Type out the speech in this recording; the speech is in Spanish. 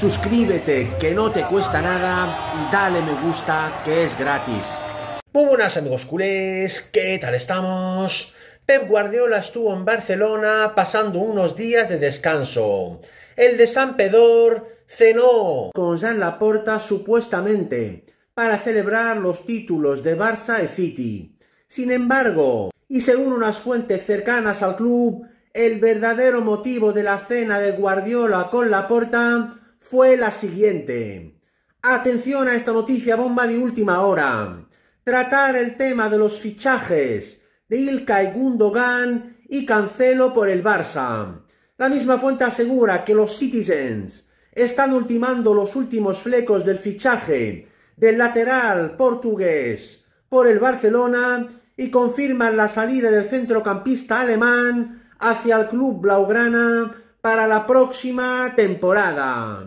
suscríbete que no te cuesta nada y dale me gusta que es gratis. Muy buenas amigos culés, ¿qué tal estamos? Pep Guardiola estuvo en Barcelona pasando unos días de descanso. El de San Pedor cenó con Jean Laporta supuestamente para celebrar los títulos de Barça y City. Sin embargo, y según unas fuentes cercanas al club, el verdadero motivo de la cena de Guardiola con Laporta fue la siguiente. Atención a esta noticia bomba de última hora. Tratar el tema de los fichajes de Ilkay Gundogan y Cancelo por el Barça. La misma fuente asegura que los Citizens están ultimando los últimos flecos del fichaje del lateral portugués por el Barcelona y confirman la salida del centrocampista alemán hacia el club blaugrana para la próxima temporada.